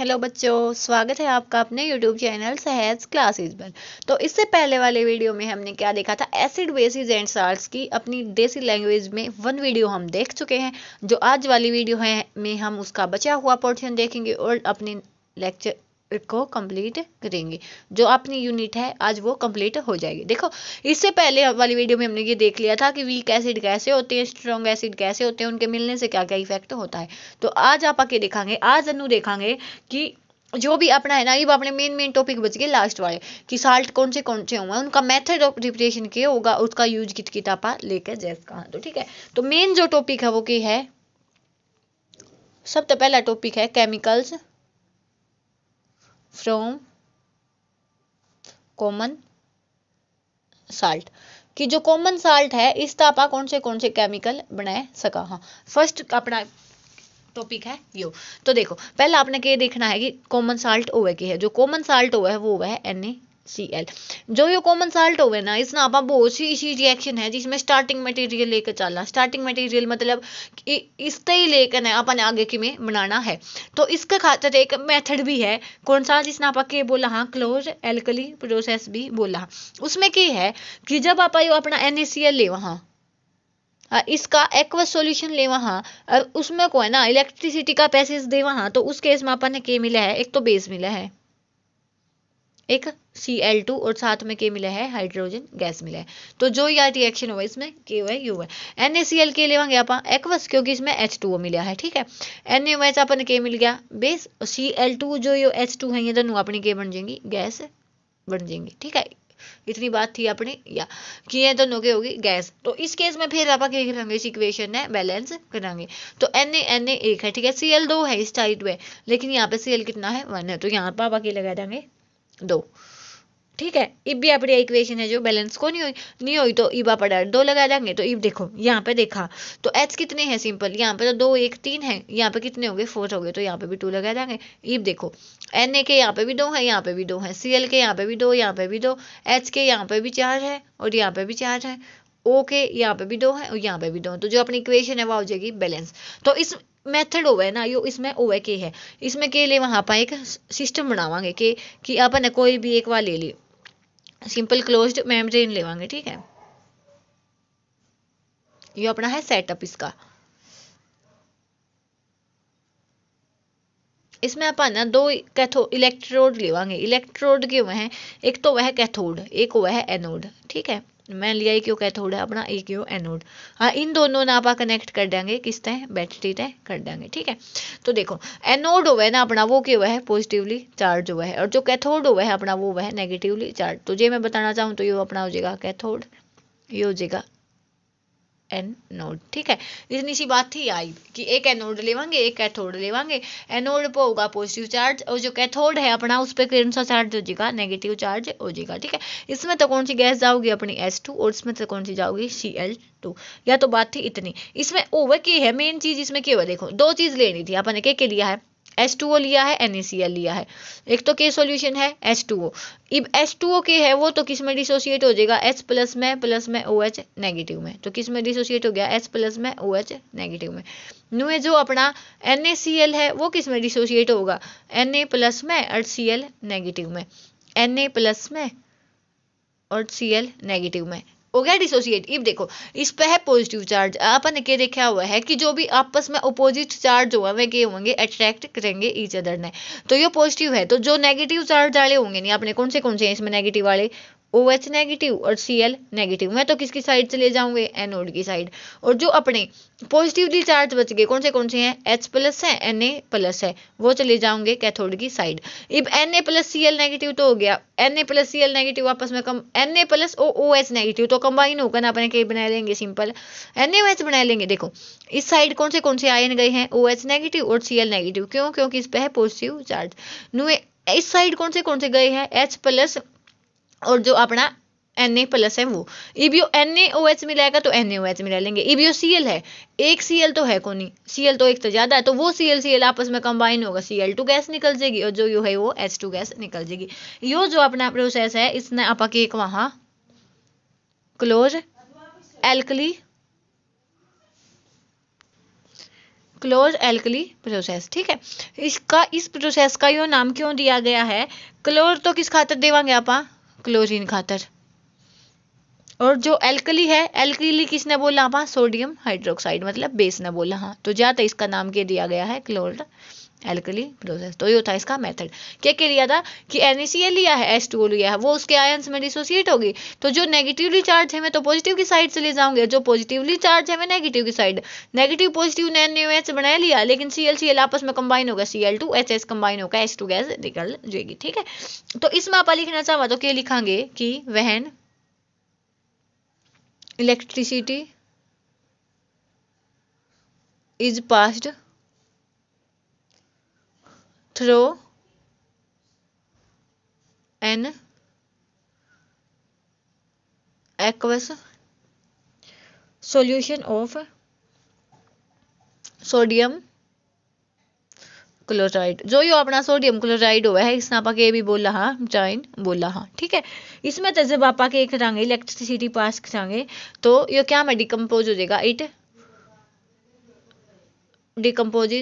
Hello बच्चों स्वागत है आपका अपने यूट्यूब चैनल सहज क्लासेस पर तो इससे पहले वाले वीडियो में हमने क्या देखा था एसिड बेसिस एंड साल्ट की अपनी देसी लैंग्वेज में वन वीडियो हम देख चुके हैं जो आज वाली वीडियो है में हम उसका बचा हुआ पोर्शन देखेंगे और अपने लेक्चर को कंप्लीट करेंगे जो अपनी यूनिट है आज वो कंप्लीट हो जाएगी देखो इससे पहले वाली वीडियो में हमने ये देख लिया था कि वीक एसिड कैसे होते हैं स्ट्रॉन्ग एसिड कैसे होते हैं उनके मिलने से क्या क्या इफेक्ट होता है तो आज आप आके देखेंगे आज अनु देखेंगे कि जो भी अपना है ना ये अपने मेन मेन टॉपिक बच गए लास्ट वाले कि साल्ट कौन से कौन से होंगे उनका मेथड ऑफ प्रिपरेशन के होगा उसका यूज कित आप लेकर जैस कहा तो ठीक है तो मेन जो टॉपिक है वो की है सबसे पहला टॉपिक है केमिकल्स फ्रॉम कॉमन साल्ट कि जो कॉमन साल्ट है इस तरह तो आप कौन से कौन से केमिकल बना सका हाँ फर्स्ट अपना टॉपिक है यो तो देखो पहले आपने के देखना है कि कॉमन साल्ट ओवे की है जो कॉमन साल्ट ओवे है वो वह है एन Cl जो ये कॉमन साल्ट हो ना इसने आप बहुत सी ऐसी रिएक्शन है जिसमें स्टार्टिंग मटेरियल लेकर चलना स्टार्टिंग मटेरियल मतलब इसते ही लेकर ना अपन आगे कि में बनाना है तो इसके खातर एक मेथड भी है कौन सा जिसने आप के बोला हाँ क्लोज एल्कली प्रोसेस भी बोला उसमें क्या है कि जब आप अपना एन ए सी एल ले वहाँ इसका एक्वस सॉल्यूशन ले वहाँ उसमें को है ना इलेक्ट्रिसिटी का पैसेज दे वहाँ तो उस केस में अपन ने के मिला है एक तो बेस मिला है एक सी एल टू और साथ में के मिला है हाइड्रोजन गैस मिला है तो जो यार रिएक्शन हुआ इसमें के हुआ यू है एन ए सी एल के लेवांगे आप एक्वस हाँ, क्योंकि इसमें एच टू ओ मिला है ठीक है एन ए एच अपन के मिल गया बेस सी एल टू जो ये एच टू है ये दोनों अपनी के बन जाएंगी गैस बन जाएंगी ठीक है इतनी बात थी अपनी या कि ये तो नोके होगी गैस तो इस केस में फिर आप क्या करेंगे इस इक्वेशन है बैलेंस करेंगे तो एन ए एन ए एक है ठीक है सी एल दो है इस टाइप में लेकिन यहाँ पे सी एल कितना है वन है तो यहाँ पर आप क्या लगा देंगे दो ठीक है इब भी अपनी इक्वेशन है जो बैलेंस को नहीं हुई नहीं हुई तो इबा पड़ा दो लगा देंगे तो इब देखो यहाँ पे देखा तो एच कितने हैं सिंपल यहाँ पे तो दो एक तीन है यहाँ पे कितने हो गए फोर हो गए तो यहाँ पे भी टू लगा देंगे इब देखो एन ए के यहाँ पे भी दो है यहाँ पे भी दो है सी के यहाँ पे भी दो यहाँ पे भी दो एच के यहाँ पे भी चार है और यहाँ पे भी चार है ओके के यहाँ पे भी दो है और यहाँ पे भी दो है तो जो अपनी इक्वेशन है वो हो जाएगी बैलेंस तो इस ਮੈਥਡ ਹੋਵੇ ना यो इसमें होवे के है इसमें के लिए वहाँ पर एक सिस्टम बनावांगे कि कि अपन कोई भी एक बार ले ली सिंपल क्लोज्ड मेम्ब्रेन लेवांगे ठीक है ये अपना है सेटअप इसका इसमें अपन ना दो कैथो इलेक्ट्रोड लेवांगे इलेक्ट्रोड के वह हैं एक तो वह कैथोड एक वह एनोड ठीक है मैं लिया ही क्यों कैथोड है अपना एक क्यों एनोड हाँ इन दोनों ने आप कनेक्ट कर देंगे किस तरह बैटरी तय कर देंगे ठीक है तो देखो एनोड हुआ है ना अपना वो क्यों है पॉजिटिवली चार्ज हुआ है और जो कैथोड हुआ है अपना वो हुआ है नेगेटिवली चार्ज तो ये मैं बताना चाहूँ तो ये अपना हो जाएगा कैथोड ये हो जाएगा एनोड ठीक है इतनी सी बात थी आई कि एक एनोड लेवांगे एक कैथोड लेवांगे एनोड पर होगा पॉजिटिव चार्ज और जो कैथोड है अपना उस पर कौन सा चार्ज हो जाएगा नेगेटिव चार्ज हो जाएगा ठीक है इसमें तो कौन सी गैस जाओगी अपनी एस टू और इसमें तो कौन सी जाओगी सी एल टू या तो बात थी इतनी इसमें ओवर की है मेन चीज इसमें क्या हुआ देखो दो चीज लेनी थी अपने ने क्या लिया है एस टू ओ लिया है एन ए सी एल लिया है एक तो के सोल्यूशन है एस टू ओ इब एस टू ओ के है वो तो किस में डिसोसिएट हो जाएगा एच प्लस में प्लस में ओ एच नेगेटिव में तो किस में डिसोसिएट हो गया एच प्लस में ओ एच नेगेटिव में नु में जो अपना एन ए सी एल है वो किस में डिसोसिएट होगा एन ए प्लस में और सी एल नेगेटिव में एन ए प्लस में और सी एल नेगेटिव में हो गया डिसोसिएट इफ देखो इस पर है पॉजिटिव चार्ज अपन के देखा हुआ है कि जो भी आपस में अपोजिट चार्ज हुआ वे क्या होंगे अट्रैक्ट करेंगे ईच अदर ने तो ये पॉजिटिव है तो जो नेगेटिव चार्ज वाले होंगे नहीं आपने कौन से कौन से हैं इसमें नेगेटिव वाले OH नेगेटिव और Cl नेगेटिव मैं तो किसकी साइड चले जाऊंगे एनोड की साइड और जो अपने पॉजिटिवली चार्ज बच गए कौन से कौन से हैं एच प्लस है एन ए प्लस है वो चले जाऊंगे कैथोड की साइड इब Na plus C L negative तो हो गया N A plus Cl negative आपस में कम N A plus O O H negative तो कंबाइन होकर अपने के बना लेंगे सिंपल एन एच बना लेंगे देखो इस साइड कौन से कौन से आयन गए हैं ओ एच नेगेटिव और सी एल नेगेटिव क्यों क्योंकि इस पर है पॉजिटिव चार्ज नुए इस साइड कौन से कौन से गए हैं एच प्लस और जो अपना एन ए प्लस है वो E B O N A O H मिलाएगा तो एन ए ओ एच मिला लेंगे ई बी ओ सी एल है एक सी एल तो है को नहीं सी एल तो एक तो ज़्यादा है तो वो सी एल सी एल आपस में कंबाइन होगा सी एल टू गैस निकल जाएगी और जो यू है वो एच टू गैस निकल जाएगी यो जो अपना प्रोसेस है इसने आप एक वहाँ close alkali close alkali process ठीक है इसका इस प्रोसेस का यो नाम क्यों दिया गया है क्लोर तो किस खातर देवांगे आप क्लोरीन खातर और जो एल्कली है एल्कली किसने बोला वहाँ सोडियम हाइड्रोक्साइड मतलब बेस ने बोला हाँ तो ज्यादा इसका नाम के दिया गया है क्लोर एल्कली प्रोसेस तो ये होता है इसका मेथड क्या क्या लिया था कि एन लिया है एस लिया है वो उसके आयंस में डिसोसिएट होगी तो जो नेगेटिवली चार्ज है मैं तो पॉजिटिव की साइड से ले जाऊंगी जो पॉजिटिवली चार्ज है मैं नेगेटिव की साइड नेगेटिव पॉजिटिव ने एच बना लिया लेकिन सी एल सी एल आपस में कंबाइन होगा C L two H S combine होगा एस टू गैस निकल जाएगी ठीक है तो इसमें आप लिखना चाहवा तो क्या लिखांगे कि when electricity is passed throw an aqueous solution of sodium chloride जो यो अपना सोडियम क्लोराइड हुआ है इसने आपके भी बोला हाँ जाइन बोला हाँ ठीक है इसमें तो जब आपा के करांगे इलेक्ट्रिसिटी पास करांगे तो यो क्या में डिकम्पोज हो जाएगा it decompose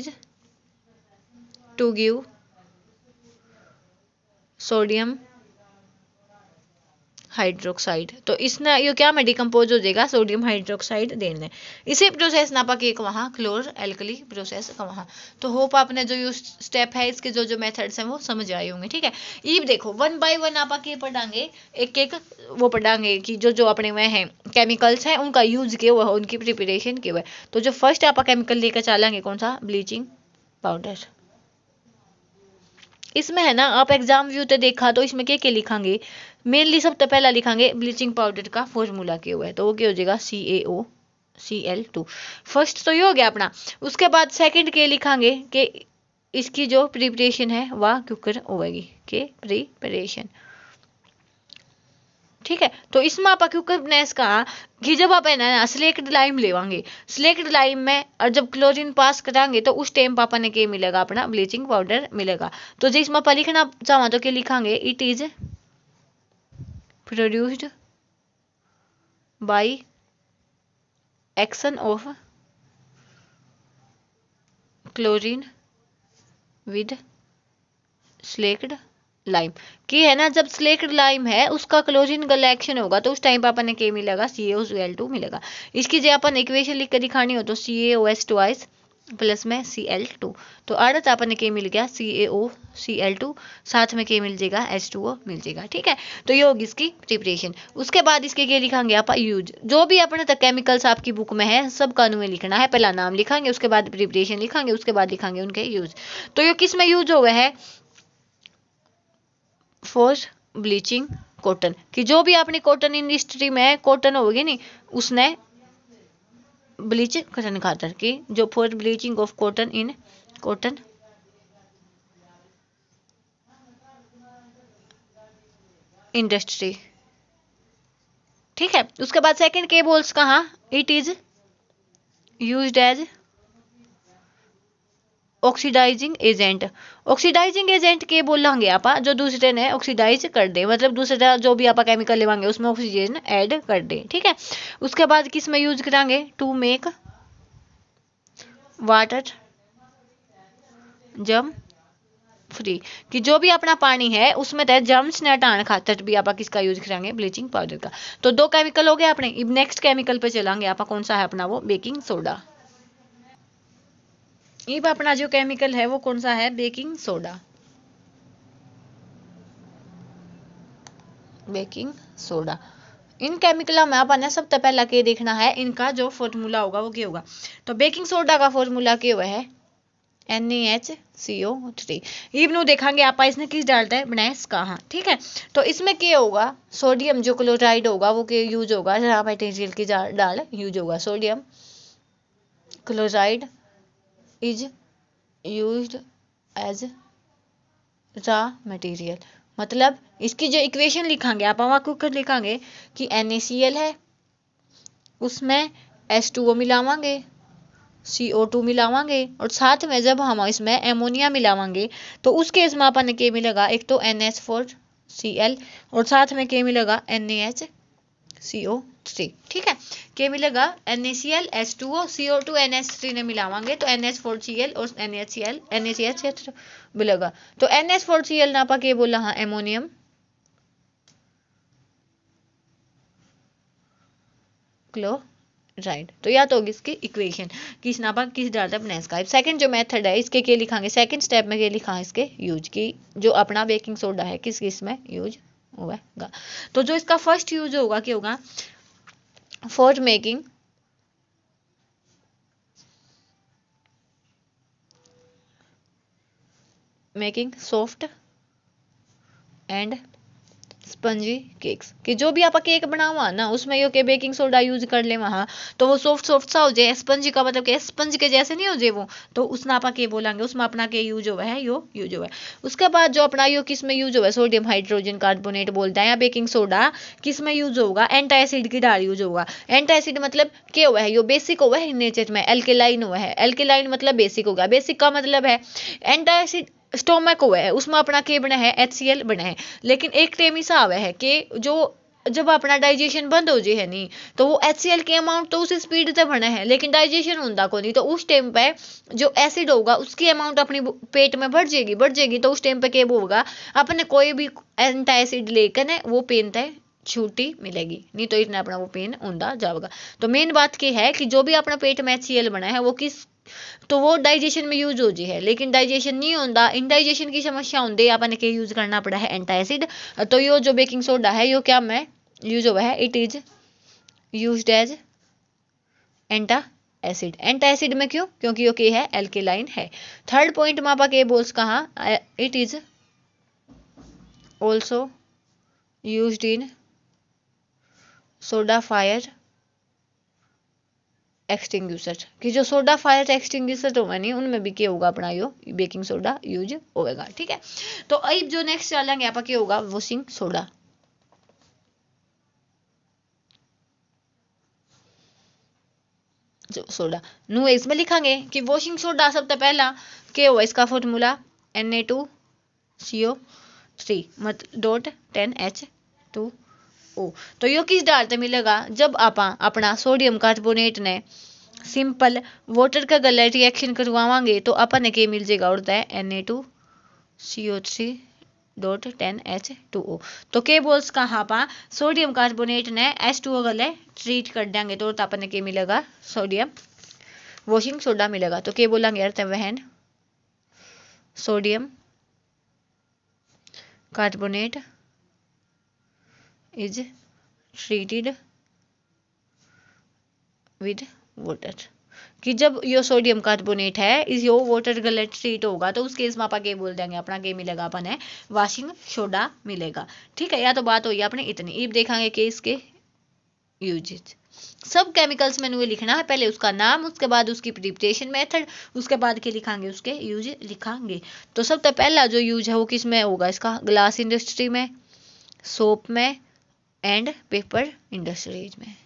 to give sodium hydroxide तो इसने ये क्या में डिकम्पोज हो जाएगा सोडियम हाइड्रोक्साइड देने इसी प्रोसेस ना पाकि एक वहाँ क्लोर एल्कली प्रोसेस वहाँ तो होप आपने जो यू स्टेप है इसके जो जो मेथड्स हैं वो समझ आए होंगे ठीक है ईब देखो वन बाय वन आप आके पढ़ाएंगे एक एक वो पढ़ाएंगे कि जो जो अपने वह हैं केमिकल्स हैं उनका यूज किया हुआ है उनकी प्रिपरेशन किया हुआ है तो जो फर्स्ट आप केमिकल लेकर चलेंगे कौन सा ब्लीचिंग पाउडर इसमें है ना आप एग्जाम व्यू तो देखा तो इसमें क्या क्या लिखांगे मेनली सबसे तो पहला लिखांगे ब्लीचिंग पाउडर का फॉर्मूला क्यों हुआ है तो वो क्या हो जाएगा C A O C L two first तो ये हो गया अपना उसके बाद सेकंड के लिखांगे कि इसकी जो प्रिपरेशन है वह क्यों कर होगी के प्रिपरेशन ठीक है तो इसमें आप अक्यूकनेस का कि जब आप है ना सिलेक्ट लाइम लेवांगे सिलेक्ट लाइम में और जब क्लोरीन पास करेंगे तो उस टाइम पापा ने के मिलेगा अपना ब्लीचिंग पाउडर मिलेगा तो जो इसमें आप लिखना चाहवा तो के लिखांगे it is produced by action of chlorine with slaked lime की है ना जब स्लेक्ट लाइम है उसका क्लोजिन गलेक्शन होगा तो उस टाइम पर अपन के मिलेगा सी एस एल टू मिलेगा इसकी जो अपन इक्वेशन लिख कर दिखानी हो तो C A O S two ice plus में सी एल टू तो अड़त अपन के मिल गया सी A O C L to साथ में के मिल जाएगा एच टू ओ मिल जाएगा ठीक है तो ये होगी इसकी प्रिपरेशन उसके बाद इसके के लिखेंगे आप यूज जो भी अपने तक तो केमिकल्स आपकी बुक में है सब कानून में लिखना है पहला नाम लिखेंगे उसके बाद प्रिपरेशन लिखेंगे उसके बाद लिखेंगे उनके यूज तो ये किस में यूज हो गए है फॉर ब्लीचिंग कॉटन कि जो भी अपनी कॉटन इंडस्ट्री में कॉटन होगी नहीं उसने ब्लीच कॉटन खातर की जो for bleaching of cotton in cotton industry ठीक है उसके बाद सेकंड केबल्स कहा it is use as oxidising agent oxidising agent के बोलेंगे आप जो दूसरे ने ऑक्सीडाइज कर दे मतलब दूसरा जो भी आप केमिकल लेवांगे उसमें ऑक्सीजन ऐड कर दे ठीक है उसके बाद किस में यूज करेंगे to make water germ free कि जो भी अपना पानी है उसमें तय तो जम्स ने हटाने खातर भी आप किसका यूज करेंगे ब्लीचिंग पाउडर का तो दो केमिकल हो गए अपने नेक्स्ट केमिकल पे चलाएंगे आप कौन सा है अपना वो बेकिंग सोडा यहीं अपना जो केमिकल है वो कौन सा है बेकिंग सोडा बेकिंग सोडा इन केमिकलों में अपन ने सबसे पहला के देखना है इनका जो फॉर्मूला होगा वो क्या होगा तो बेकिंग सोडा का फॉर्मूला क्या हुआ है N H C O three इवनू देखेंगे आप इसने किस डालता है बनाएस कहाँ ठीक है तो इसमें क्या होगा सोडियम जो क्लोराइड होगा वो क्या यूज होगा जहाँ पर की डाल यूज होगा sodium chloride is use as raw material मतलब इसकी जो इक्वेशन लिखांगे आप हवा कुकर लिखांगे कि एन है उसमें एस टू ओ मिलावांगे सी ओ टू मिलावांगे और साथ में जब हम इसमें एमोनिया मिलावांगे तो उस केस में अपन के मिलेगा एक तो N H four C L और साथ में के मिलेगा एन ए एच CO3 ठीक है के मिलेगा NaCl H2O CO2 NH3 ने मिलावांगे तो NH4Cl और NaCl NaCH मिलेगा तो NH4Cl ना पा के बोला हाँ एमोनियम right. तो याद होगी इसकी इक्वेशन किस नापा किस डालता है इसका सेकंड जो मेथड है इसके के लिखांगे सेकंड स्टेप में के लिखा है इसके यूज की जो अपना बेकिंग सोडा है किस किस में यूज होगा तो जो इसका फर्स्ट यूज होगा क्या होगा for making making soft and spongy cakes कि जो भी आपका केक बनावा ना उसमें यो के बेकिंग सोडा यूज कर ले वहां तो वो सॉफ्ट सॉफ्ट सा हो जाए स्पंजी का मतलब के स्पंज के जैसे नहीं हो जाए वो तो उसने आप के बोलेंगे उसमें अपना के यूज हुआ है यो यूज हुआ है उसके बाद जो अपना यो किस में यूज हुआ है सोडियम हाइड्रोजन कार्बोनेट बोलता है या बेकिंग सोडा किस में यूज होगा एंटा एसिड की डाल यूज होगा एंटा एसिड मतलब के हुआ है यो बेसिक हुआ है नेचर में एल्केलाइन हुआ है एल्केलाइन मतलब बेसिक होगा बेसिक का मतलब है एंटा एसिड स्टोमक हुआ है उसमें अपना के बना है एच सी एल बना है लेकिन एक टेम ऐसा आवा है कि जो जब अपना डाइजेशन बंद हो जाए है नहीं तो वो एच सी एल के अमाउंट तो उस स्पीड से बना है लेकिन डाइजेशन होता को नहीं तो उस टाइम पे जो एसिड होगा उसकी अमाउंट अपनी पेट में बढ़ जाएगी बढ़ जाएगी तो उस टाइम पे क्या होगा अपने कोई भी एंटा एसिड लेकर वो पेन तय छुट्टी मिलेगी नहीं तो इतना अपना वो पेन ऊंधा जाएगा तो मेन बात की है कि जो भी अपना पेट में एच बना है वो किस तो वो डाइजेशन में यूज हो जी है लेकिन डाइजेशन नहीं होता इनडाइजेशन की समस्या होती अपन के यूज करना पड़ा है एंटा एसिड तो यो जो बेकिंग सोडा है यो क्या मैं यूज हुआ है it is use as antacid antacid में क्यों क्योंकि यो के है एल्केलाइन है थर्ड पॉइंट में आप बोल्स कहा it is also use in soda fire extinguisher कि जो सोडा फायर एक्सटिंग्यूसर हुआ तो नहीं उनमें भी क्या होगा अपना यो बेकिंग सोडा यूज होगा ठीक है तो अब जो नेक्स्ट चल डालेंगे आपका क्या होगा वॉशिंग सोडा सोडा नू इसमें लिखांगे कि वॉशिंग सोडा सबसे पहला के हो इसका formula N A two C O three मत डॉट टेन एच टू तो ઓ તો યોગિકદાર मिलेगा जब आप अपना सोडियम कार्बोनेट ने सिंपल वाटर का गलर रिएक्शन करवाएंगे तो अपन ने क्या मिल जाएगा उड़ता है N A two C O three dot ten H two O तो के बोल्स का हापा सोडियम कार्बोनेट ने एच टू ओ गले ट्रीट कर देंगे तो अपन ने क्या मिलेगा सोडियम वॉशिंग सोडा मिलेगा तो के बोलेंगे अर्थ when sodium carbonate is treated with water कि जब यो सोडियम कार्बोनेट है इस यो वाटर गले ट्रीट होगा तो उस केस में आप के बोल देंगे अपना के मिलेगा अपन है वाशिंग सोडा मिलेगा ठीक है या तो बात हुई अपने इतनी अब देखेंगे कि इसके यूजेज सब केमिकल्स में लिखना है पहले उसका नाम उसके बाद उसकी प्रिपरेशन मेथड उसके बाद के लिखांगे उसके यूज लिखांगे तो सबसे पहला जो यूज है वो किस में होगा इसका ग्लास इंडस्ट्री में सोप में एंड पेपर इंडस्ट्रीज में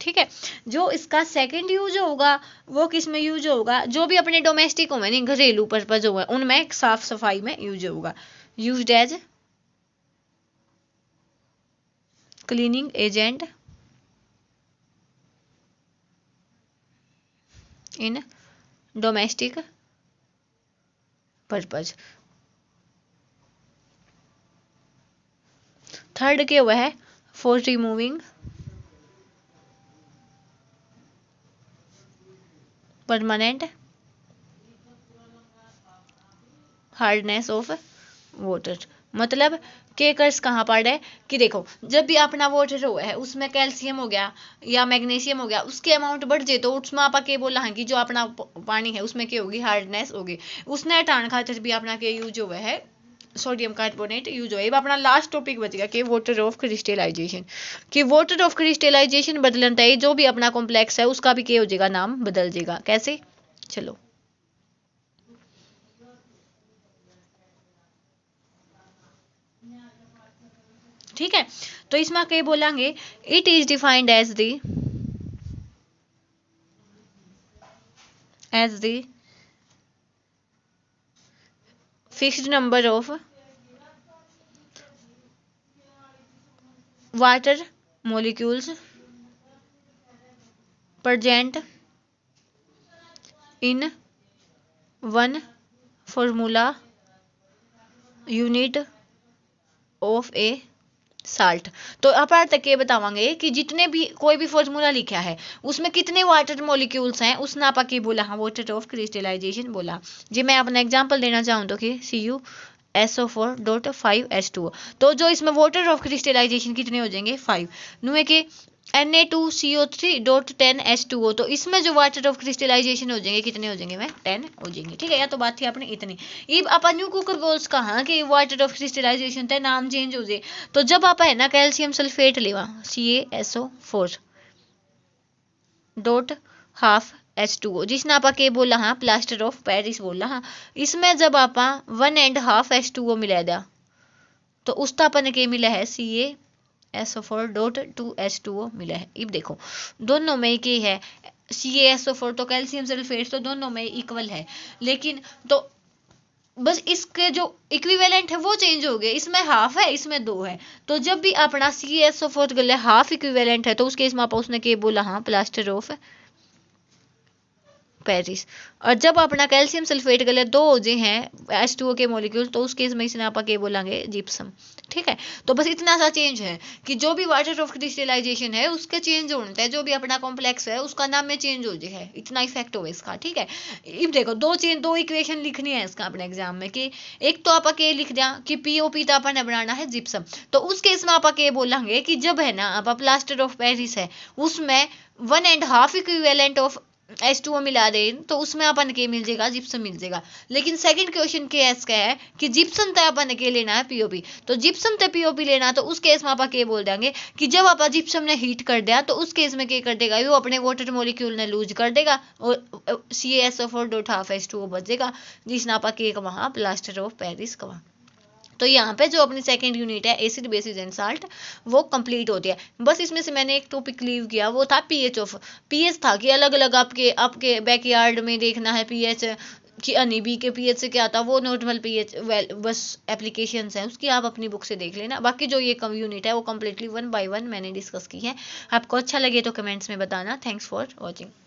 ठीक है जो इसका सेकंड यूज होगा वो किस में यूज होगा जो भी अपने डोमेस्टिक हो नहीं घरेलू पर्पज होगा उनमें साफ सफाई में यूज होगा use as cleaning agent in domestic purpose third क्या हुआ है for removing permanent hardness of water मतलब केकर्स कहाँ पर रहे कि देखो जब भी अपना वोटर हुआ है उसमें कैल्शियम हो गया या मैग्नीशियम हो गया उसके अमाउंट बढ़ जाए तो उसमें आप के बोला कि जो अपना पानी है उसमें क्या होगी हार्डनेस होगी उसने अटान खातर भी अपना के यूज हुआ है सोडियम कार्बोनेट यूज हुआ अब अपना लास्ट टॉपिक बच गया कि वाटर ऑफ क्रिस्टलाइजेशन कि वाटर ऑफ क्रिस्टलाइजेशन बदलन तय जो भी अपना कॉम्प्लेक्स है उसका भी क्या हो जाएगा नाम बदल जाएगा कैसे चलो ठीक है तो इसमें क्या बोलेंगे it is defined as the as the fixed number of water molecules present in one formula unit of a salt तो अपार तक ये बतावांगे कि जितने भी कोई भी फॉर्मूला लिखा है उसमें कितने वाटर मॉलिक्यूल्स हैं उस नापा की बोला हाँ वाटर ऑफ क्रिस्टलाइजेशन बोला जी मैं अपना एग्जांपल देना चाहूँ तो कि C U S O four dot five S two तो जो इसमें वाटर ऑफ क्रिस्टलाइजेशन कितने हो जाएंगे फाइव नुए के N A two C O three dot ten S two O तो इसमें जो वाटर ऑफ क्रिस्टलाइजेशन हो जाएंगे कितने हो जाएंगे मैं टेन हो जाएंगे ठीक है या तो बात थी आपने इतनी इब अपन यू कुकर बोल्स का हाँ कि वाटर ऑफ क्रिस्टलाइजेशन थे नाम चेंज हो जाए तो जब आप है ना कैल्शियम सल्फेट लेवा C A S O four dot half H two O जिसने आप के बोला हाँ प्लास्टर ऑफ पैरिस बोला हाँ इसमें जब आप one and half H two O मिला दिया तो उसका अपन के मिला है तो सी ए तो S O four dot two H two O मिला है इब देखो दोनों में एक ही है सी एस ओ फोर तो कैल्शियम सल्फेट तो दोनों में इक्वल है लेकिन तो बस इसके जो इक्विवेलेंट है वो चेंज हो गए इसमें हाफ है इसमें दो है तो जब भी अपना सी एस ओ फोर गले हाफ इक्विवेलेंट है तो उसके इसमें आप उसने के बोला हाँ प्लास्टर ऑफ पेरिस और जब अपना कैल्शियम सल्फेट गले दो ओजे हैं एच टू ओ के मोलिक्यूल तो उस केस में इसने आप के बोलेंगे जिप्सम ठीक है तो बस इतना सा चेंज है कि जो भी वाटर ऑफ क्रिस्टलाइजेशन है उसके चेंज होता है जो भी अपना कॉम्प्लेक्स है उसका नाम में चेंज हो जाए इतना इफेक्ट हो इसका ठीक है इब देखो दो चेंज दो इक्वेशन लिखनी है इसका अपने एग्जाम में कि एक तो आप अके लिख दिया कि पीओपी तो अपन बनाना है जिप्सम तो उस केस में आप अके बोलेंगे कि जब है ना आप प्लास्टर ऑफ पेरिस है उसमें one and half equivalent of S two O मिला दें तो उसमें अपन के मिल जाएगा जिप्सम मिल जाएगा लेकिन सेकंड क्वेश्चन के एस का है कि जिप्सम तय अपन के लेना है पीओपी तो जिप्सम तय पीओपी लेना है तो उस केस में आप के बोल देंगे कि जब आप जिप्सम ने हीट कर दिया तो उस केस में के कर देगा वो अपने वाटर मोलिक्यूल ने लूज कर देगा और C S O four dot half S two O बचेगा जिसने आप के कमा प्लास्टर ऑफ पेरिस कमा तो यहाँ पे जो अपनी सेकेंड यूनिट है एसिड बेसिस एंड साल्ट वो कंप्लीट होती है बस इसमें से मैंने एक टॉपिक लीव किया वो था पीएच ऑफ एच था कि अलग अलग आपके आपके यार्ड में देखना है पीएच कि अनिबी के पीएच से क्या आता वो नॉर्मल पीएच वेल बस एप्लीकेशन है उसकी आप अपनी बुक से देख लेना बाकी जो ये कम यूनिट है वो कम्प्लीटली वन बाई वन मैंने डिस्कस की है आपको अच्छा लगे तो कमेंट्स में बताना थैंक्स फॉर वॉचिंग